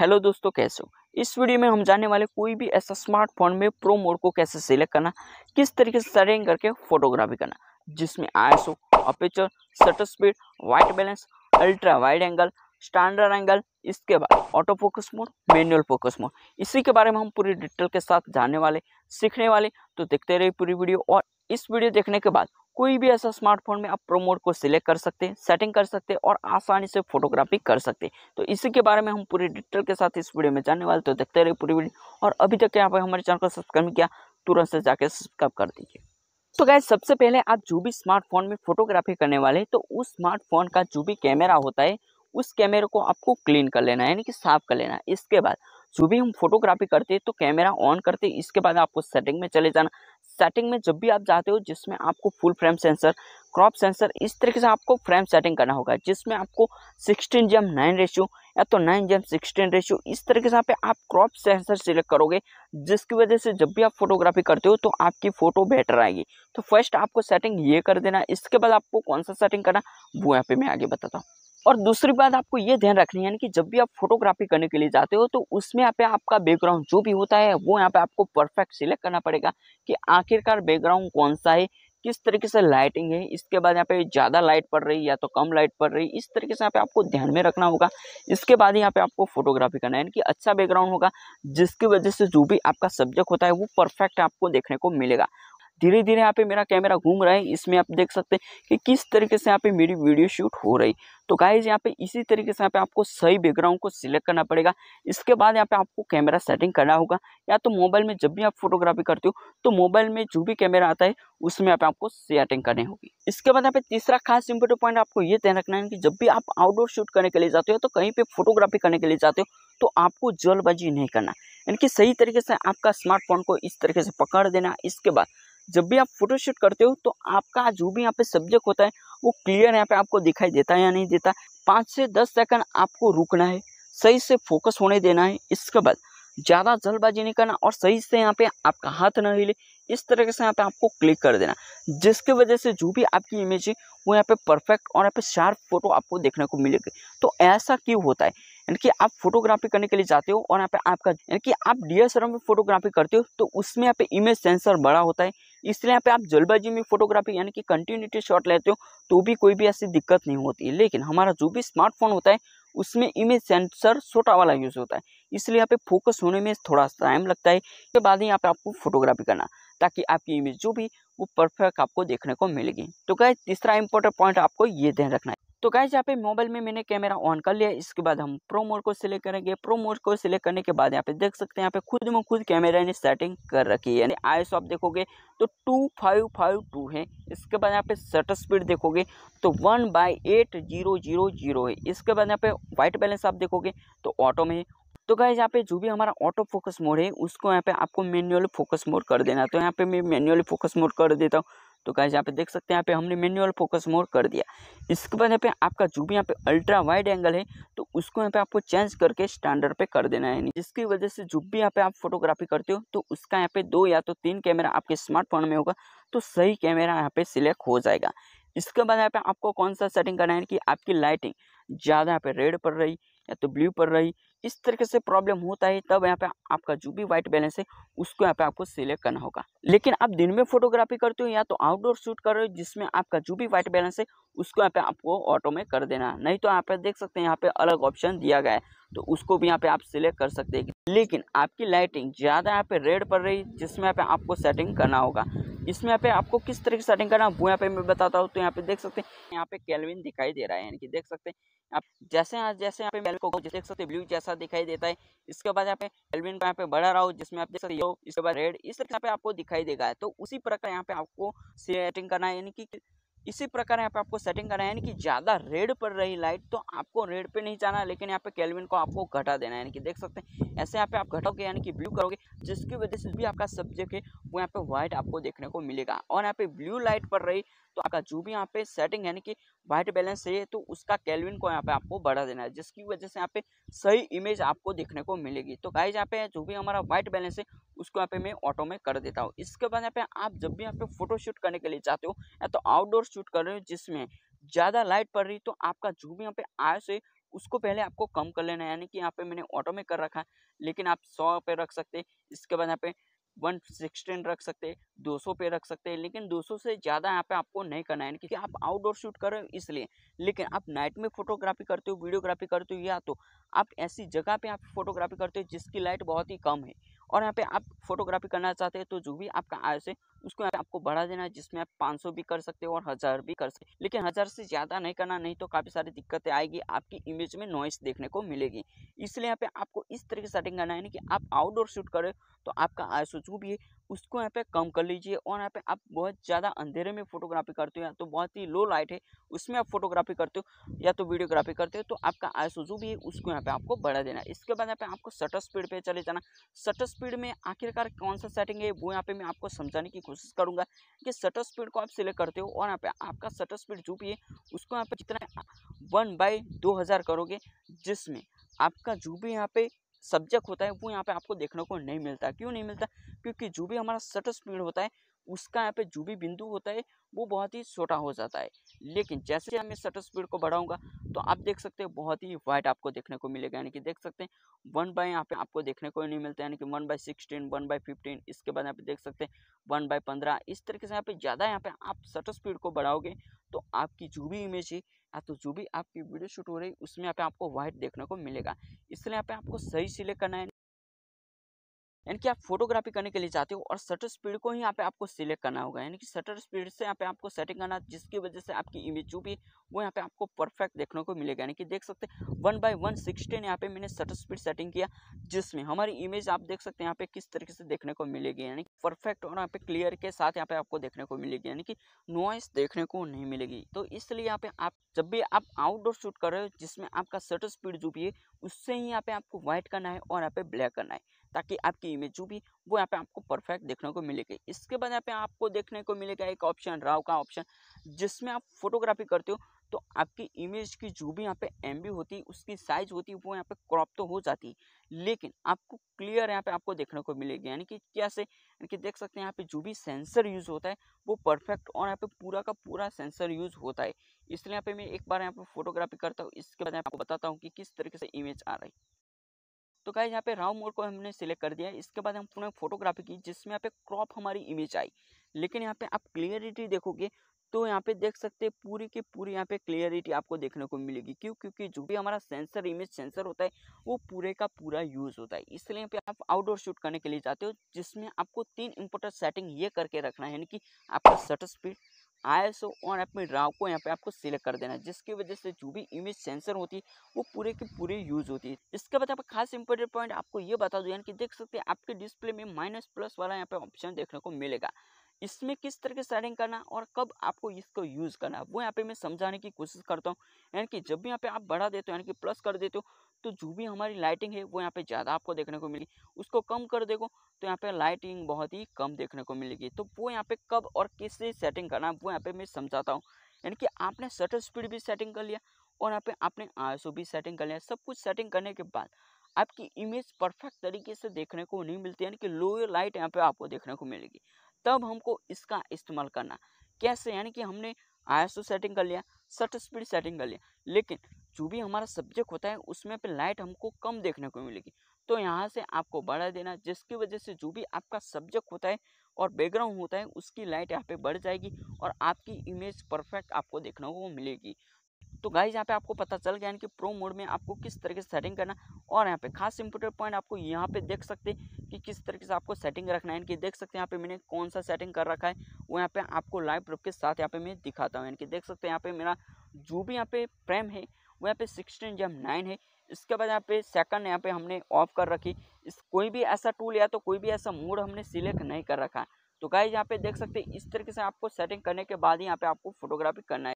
hello दोस्तों कैसे हो इस वीडियो में हम जानने वाले कोई भी ऐसा स्मार्टफोन में प्रो मोड को कैसे सिलेक्ट करना किस तरीके से सेटिंग करके फोटोग्राफी करना जिसमें ISO aperture shutter speed white balance ultra wide angle standard angle इसके बाद auto focus mode manual focus mode इसी के बारे में हम पूरी डिटेल के साथ जानने वाले सीखने वाले तो देखते रहे पूरी वीडियो और इस वीडियो देखने के बाद कोई भी ऐसा स्मार्टफोन में आप प्रोमोड को सिलेक्ट कर सकते हैं सेटिंग कर सकते हैं और आसानी से फोटोग्राफी कर सकते हैं तो इसी के बारे में हम पूरी डिटेल के साथ इस वीडियो में जानने वाले तो देखते रहे पूरी वीडियो और अभी तक यहाँ पर हमारे चैनल को सब्सक्राइब किया तुरंत से जाकर सब्सक्राइब कर दीजिए तो गाय सबसे पहले आप जो भी स्मार्टफोन में फोटोग्राफी करने वाले तो उस स्मार्टफोन का जो भी कैमरा होता है उस कैमरे को आपको क्लीन कर लेना है यानी कि साफ कर लेना है इसके बाद जो भी हम फोटोग्राफी करते हैं तो कैमरा ऑन करते हैं इसके बाद आपको सेटिंग में चले जाना सेटिंग में जब भी आप जाते हो जिसमें आपको full frame sensor crop sensor इस तरीके से आपको फ्रेम सेटिंग करना होगा जिसमें आपको सिक्सटीन जेम नाइन रेशियो या तो नाइन जेम सिक्सटीन रेशियो इस तरीके से आप क्रॉप सेंसर सिलेक्ट करोगे जिसकी वजह से जब भी आप फोटोग्राफी करते हो तो आपकी फ़ोटो बेटर आएगी तो फर्स्ट आपको सेटिंग ये कर देना इसके बाद आपको कौन सा सेटिंग करना वो यहाँ पे मैं आगे बताता हूँ और दूसरी बात आपको ये ध्यान रखनी है कि जब भी आप फोटोग्राफी करने के लिए जाते हो तो उसमें यहाँ पे आपका बैकग्राउंड जो भी होता है वो यहाँ पे आपको परफेक्ट सिलेक्ट करना पड़ेगा कि आखिरकार बैकग्राउंड कौन सा है किस तरीके से लाइटिंग है इसके बाद यहाँ पे ज़्यादा लाइट पड़ रही है या तो कम लाइट पड़ रही है इस तरीके से यहाँ पे आपको ध्यान में रखना होगा इसके बाद यहाँ पे आपको फोटोग्राफी करना है यानी कि अच्छा बैकग्राउंड होगा जिसकी वजह से जो भी आपका सब्जेक्ट होता है वो परफेक्ट आपको देखने को मिलेगा धीरे धीरे यहाँ पे मेरा कैमरा घूम रहा है इसमें आप देख सकते हैं कि किस तरीके से यहाँ पे मेरी वीडियो शूट हो रही तो गाइज यहाँ पे इसी तरीके से यहाँ पे आपको सही बैकग्राउंड को सिलेक्ट करना पड़ेगा इसके बाद यहाँ पे आपको कैमरा सेटिंग करना होगा या तो मोबाइल में जब भी आप फोटोग्राफी करते हो तो मोबाइल में जो भी कैमरा आता है उसमें यहाँ पे आपको सेटिंग करनी होगी इसके बाद यहाँ पे तीसरा खास इंपोर्टेंट पॉइंट आपको ये ध्यान रखना है कि जब भी आप आउटडोर शूट करने के लिए जाते हो तो कहीं पर फोटोग्राफी करने के लिए जाते हो तो आपको जल्दबाजी नहीं करना यानी कि सही तरीके से आपका स्मार्टफोन को इस तरीके से पकड़ देना इसके बाद जब भी आप फोटोशूट करते हो तो आपका जो भी यहाँ पे सब्जेक्ट होता है वो क्लियर यहाँ पे आपको दिखाई देता है या नहीं देता पाँच से दस सेकंड आपको रुकना है सही से फोकस होने देना है इसके बाद ज़्यादा जल्दबाजी नहीं करना और सही से यहाँ पे आपका हाथ ना हिले इस तरीके से यहाँ पे आपको क्लिक कर देना जिसकी वजह से जो भी आपकी इमेज है वो यहाँ पे परफेक्ट और यहाँ पे शार्प फोटो आपको देखने को मिलेगी तो ऐसा क्यों होता है यानी कि आप फोटोग्राफी करने के लिए जाते हो और यहाँ पे आपका यानी कि आप डी एस में फोटोग्राफी करते हो तो उसमें यहाँ पे इमेज सेंसर बड़ा होता है इसलिए यहाँ पे आप जल्दबाजी में फोटोग्राफी यानी कि कंटिन्यूटी शॉट लेते हो तो भी कोई भी ऐसी दिक्कत नहीं होती लेकिन हमारा जो भी स्मार्टफोन होता है उसमें इमेज सेंसर छोटा वाला यूज़ होता है इसलिए यहाँ पे फोकस होने में थोड़ा सा टाइम लगता है उसके बाद ही यहाँ पे आपको फोटोग्राफी करना ताकि आपकी इमेज जो भी वो परफेक्ट आपको देखने को मिलेगी तो क्या तीसरा इंपॉर्टेंट पॉइंट आपको ये ध्यान रखना है तो गाइज यहाँ पे मोबाइल में मैंने कैमरा ऑन कर लिया इसके बाद हम प्रो मोड को सिलेक्ट करेंगे प्रो मोड को सिलेक्ट करने के बाद यहाँ पे देख सकते हैं यहाँ पे खुद में खुद कैमरा ने सेटिंग कर रखी है यानी आई आप देखोगे तो टू फाइव फाइव टू है इसके बाद यहाँ पे शटर स्पीड देखोगे तो one by eight zero zero zero है इसके बाद यहाँ पे वाइट बैलेंस आप देखोगे तो ऑटो में है तो गाइज यहाँ पे जो भी हमारा ऑटो फोकस मोड है उसको यहाँ पे आपको मैन्युअली फोकस मोड कर देना तो यहाँ पे मैं मैन्युअली फोकस मोड कर देता हूँ तो गाइज यहाँ पे देख सकते हैं यहाँ पे हमने मैनुअल फोकस मोड कर दिया इसके बाद यहाँ पे आपका जो भी यहाँ पे अल्ट्रा वाइड एंगल है तो उसको यहाँ पे आपको चेंज करके स्टैंडर्ड पे कर देना है जिसकी वजह से जो भी यहाँ पे आप फोटोग्राफी करते हो तो उसका यहाँ पे दो या तो तीन कैमरा आपके स्मार्टफोन में होगा तो सही कैमरा यहाँ पे सिलेक्ट हो जाएगा इसके बाद यहाँ पे आपको कौन सा सेटिंग करना है कि आपकी लाइटिंग ज़्यादा यहाँ पे रेड पड़ रही या तो ब्लू पड़ रही इस तरीके से प्रॉब्लम होता है तब यहाँ पे आपका जो भी वाइट बैलेंस है उसको यहाँ पे आपको सिलेक्ट करना होगा लेकिन आप दिन में फोटोग्राफी करते हो या तो आउटडोर शूट कर रहे हो जिसमें आपका जो भी वाइट बैलेंस है उसको यहाँ पे आपको ऑटो में कर देना है नहीं तो यहाँ पे देख सकते हैं यहाँ पे अलग ऑप्शन दिया गया है तो उसको भी यहाँ पे आप सिलेक्ट कर सकते हैं लेकिन आपकी लाइटिंग ज़्यादा यहाँ पे रेड पड़ रही जिसमें यहाँ पे आपको सेटिंग करना होगा इसमें यहाँ पे आपको किस तरह की सेटिंग करना है वो यहाँ पे मैं बताता हूँ तो यहाँ पे देख सकते हैं यहाँ पे कैलविन दिखाई दे रहा है यानी कि देख सकते हैं आप जैसे यहाँ जैसे यहाँ पे मेल को देख सकते हैं ब्लू जैसा दिखाई देता है इसके बाद यहाँ पे कैलविन यहाँ पे बढ़ा रहा हो जिसमें आप देख सकते हो इसके बाद रेड इस तरह यहाँ पे आपको दिखाई देगा तो उसी प्रकार यहाँ पे आपको सेटिंग करना है यानी कि इसी प्रकार यहाँ पे आपको सेटिंग करना है यानी कि ज़्यादा रेड पर रही लाइट तो आपको रेड पे नहीं जाना लेकिन यहाँ पे कैलविन को आपको घटा देना है यानी कि देख सकते हैं ऐसे यहाँ पे आप घटाओगे यानी कि ब्लू करोगे जिसकी वजह से भी आपका सब्जेक्ट है वो यहाँ पे व्हाइट आपको देखने को मिलेगा और यहाँ पे ब्लू लाइट पड़ रही तो आपका जो भी यहाँ पे सेटिंग यानी कि व्हाइट बैलेंस है तो उसका कैलविन को यहाँ पे आपको बढ़ा देना है जिसकी वजह से यहाँ पे सही इमेज आपको देखने को मिलेगी तो गाइज यहाँ पे जो भी हमारा व्हाइट बैलेंस है उसको यहाँ पे मैं ऑटो में कर देता हूँ इसके बाद यहाँ पे आप जब भी यहाँ पे फोटो शूट करने के लिए चाहते हो या तो आउटडोर शूट कर रहे हो जिसमें ज़्यादा लाइट पड़ रही तो आपका जो भी यहाँ पे आय से उसको पहले आपको कम कर लेना है यानी कि यहाँ पे मैंने ऑटो में कर रखा है लेकिन आप सौ पे रख सकते हैं इसके बाद यहाँ पे वन सिक्सटीन रख सकते हैं दो सौ पे रख सकते हैं लेकिन दो सौ से ज़्यादा यहाँ पे आपको नहीं करना है क्योंकि आप आउटडोर शूट कर रहे हो इसलिए लेकिन आप नाइट में फोटोग्राफी करते हो वीडियोग्राफी करते हो या तो आप ऐसी जगह पे आप फोटोग्राफी करते हो जिसकी लाइट बहुत ही कम है और यहाँ पे आप फोटोग्राफी करना चाहते हैं तो जो भी आपका आय से उसको आपको बढ़ा देना है जिसमें आप 500 भी कर सकते हो और हज़ार भी कर सकते लेकिन हज़ार से ज़्यादा नहीं करना नहीं तो काफ़ी सारी दिक्कतें आएगी आपकी इमेज में नॉइस देखने को मिलेगी इसलिए यहाँ पे आपको इस तरह की सेटिंग करना है कि आप आउटडोर शूट करें तो आपका आयसो जो भी है उसको यहाँ पे कम कर लीजिए और यहाँ पे आप बहुत ज़्यादा अंधेरे में फोटोग्राफी करते हो या तो बहुत ही लो लाइट है उसमें आप फोटोग्राफी करते हो या तो वीडियोग्राफी करते हो तो आपका आयसो जो भी है उसको यहाँ पे आपको बढ़ा देना है इसके बाद यहाँ पे आपको शटर स्पीड पे चले जाना शटर स्पीड में आखिरकार कौन सा सेटिंग है वो यहाँ पे मैं आपको समझाने की कोशिश करूँगा कि शटर स्पीड को आप सिलेक्ट करते हो और यहाँ पे आपका शटर स्पीड जो भी है उसको यहाँ पे कितना वन बाई दो हज़ार करोगे जिसमें आपका जो भी यहाँ पे सब्जेक्ट होता है वो यहाँ पे आपको देखने को नहीं मिलता क्यों नहीं मिलता क्योंकि जो भी हमारा शटर स्पीड होता है उसका यहाँ पे जो भी बिंदु होता है वो बहुत ही छोटा हो जाता है लेकिन जैसे मैं शटर स्पीड को बढ़ाऊंगा तो आप देख सकते हैं बहुत ही वाइट आपको देखने को मिलेगा यानी कि देख सकते हैं वन बाय यहाँ पे आपको देखने को नहीं मिलता यानी कि one by sixteen one by fifteen इसके बाद यहाँ पे देख सकते हैं वन बाय पंद्रह इस तरीके से यहाँ पे ज़्यादा यहाँ पे आप शटर स्पीड को बढ़ाओगे तो आपकी जो भी इमेज है या तो जो भी आपकी वीडियो शूट हो रही है उसमें यहाँ पे आपको वाइट देखने को मिलेगा इसलिए यहाँ पे आपको सही सिलेक्ट करना है यानी कि आप फोटोग्राफी करने के लिए जाते हो और शटर स्पीड को ही यहाँ पे आपको सिलेक्ट करना होगा यानी कि शटर स्पीड से यहाँ पे आपको सेटिंग करना जिसकी वजह से आपकी इमेज जो भी वो यहाँ पे आपको परफेक्ट देखने को मिलेगा यानी कि देख सकते हैं वन बाई वन सिक्सटीन यहाँ पे मैंने शटर स्पीड सेटिंग किया जिसमें हमारी इमेज आप देख सकते हैं यहाँ पे किस तरीके से देखने को मिलेगी यानी कि परफेक्ट और यहाँ पे क्लियर के साथ यहाँ पे आपको देखने को मिलेगी यानी कि नॉइस देखने को नहीं मिलेगी तो इसलिए यहाँ पे आप जब भी आप आउटडोर शूट कर रहे हो जिसमें आपका शटर स्पीड जो भी है उससे ही यहाँ पे आपको व्हाइट करना है और यहाँ पे ब्लैक करना है ताकि आपकी इमेज जो भी वो यहाँ पे आपको परफेक्ट देखने को मिलेगी इसके बाद यहाँ पे आपको देखने को मिलेगा एक ऑप्शन राव का ऑप्शन जिसमें आप फोटोग्राफी करते हो तो आपकी इमेज की जो भी यहाँ पे एम होती है उसकी साइज होती है वो यहाँ पे क्रॉप तो हो जाती है लेकिन आपको क्लियर यहाँ पे आपको देखने को मिलेगी यानी कि कैसे यानी कि देख सकते हैं यहाँ पे जो भी सेंसर यूज़ होता है वो परफेक्ट और यहाँ पे पूरा का पूरा सेंसर यूज़ होता है इसलिए यहाँ पे मैं एक बार यहाँ पे फोटोग्राफी करता हूँ इसके बाद आपको बताता हूँ कि किस तरीके से इमेज आ रही है तो गाइज यहाँ पे राव मोड को हमने सिलेक्ट कर दिया इसके बाद हम पूरा फोटोग्राफी की जिसमें यहाँ पे क्रॉप हमारी इमेज आई लेकिन यहाँ पे आप क्लियरिटी देखोगे तो यहाँ पे देख सकते हैं पूरी की पूरी यहाँ पे क्लियरिटी आपको देखने को मिलेगी क्यों क्योंकि जो भी हमारा सेंसर इमेज सेंसर होता है वो पूरे का पूरा यूज़ होता है इसलिए यहाँ पे आप आउटडोर शूट करने के लिए जाते हो जिसमें आपको तीन इंपॉर्टेंट सेटिंग ये करके रखना है यानी कि आपका शटर स्पीड आई सो और अपने राव को यहाँ पे आपको सिलेक्ट कर देना है जिसकी वजह से जो भी इमेज सेंसर होती है वो पूरे के पूरे यूज़ होती है इसके बाद यहाँ खास इंपॉर्टेंट पॉइंट आपको ये बता दो यानी कि देख सकते हैं आपके डिस्प्ले में माइनस प्लस वाला यहाँ पे ऑप्शन देखने को मिलेगा इसमें किस तरह की सेटिंग करना और कब आपको इसको यूज़ करना वो यहाँ पे मैं समझाने की कोशिश करता हूँ यानी कि जब भी यहाँ पे आप बढ़ा देते हो यानी कि प्लस कर देते हो तो जो भी हमारी लाइटिंग है वो यहाँ पे ज़्यादा आपको देखने को मिली उसको कम कर देखो तो यहाँ पे लाइटिंग बहुत ही कम देखने को मिलेगी तो वो यहाँ पे कब और कैसे सेटिंग करना है वो यहाँ पे मैं समझाता हूँ यानी कि आपने शटर स्पीड भी सेटिंग कर लिया और यहाँ पे आपने आर भी सेटिंग कर लिया सब कुछ सेटिंग करने के बाद आपकी इमेज परफेक्ट तरीके से देखने को नहीं मिलती यानी कि लोअर लाइट यहाँ पर आपको देखने को मिलेगी तब हमको इसका इस्तेमाल करना कैसे यानी कि हमने आई सेटिंग कर लिया शट स्पीड सेटिंग कर लिया लेकिन जो भी हमारा सब्जेक्ट होता है उसमें पे लाइट हमको कम देखने को मिलेगी तो यहाँ से आपको बढ़ा देना जिसकी वजह से जो भी आपका सब्जेक्ट होता है और बैकग्राउंड होता है उसकी लाइट यहाँ पे बढ़ जाएगी और आपकी इमेज परफेक्ट आपको देखने को मिलेगी तो गाइज यहाँ पे आपको पता चल गया कि प्रो मोड में आपको किस तरीके से सेटिंग करना और यहाँ पे खास इंपोर्टेंट पॉइंट आपको यहाँ पे देख सकते हैं कि किस तरीके से आपको सेटिंग रखना है इनकी देख सकते हैं यहाँ पे मैंने कौन सा सेटिंग कर रखा है वो यहाँ पे आपको लाइव प्रूफ के साथ यहाँ पे मैं दिखाता हूँ यानी कि देख सकते हैं यहाँ पे मेरा जो भी यहाँ पे फ्रेम है वो यहाँ पे सिक्सटीन जम नाइन है इसके बाद यहाँ पे सेकंड यहाँ पे हमने ऑफ कर रखी इस कोई भी ऐसा टूल या तो कोई भी ऐसा मोड हमने सिलेक्ट नहीं कर रखा है तो गाइज यहाँ पे देख सकते हैं इस तरीके से आपको सेटिंग करने के बाद ही यहाँ पे आपको फोटोग्राफी करना है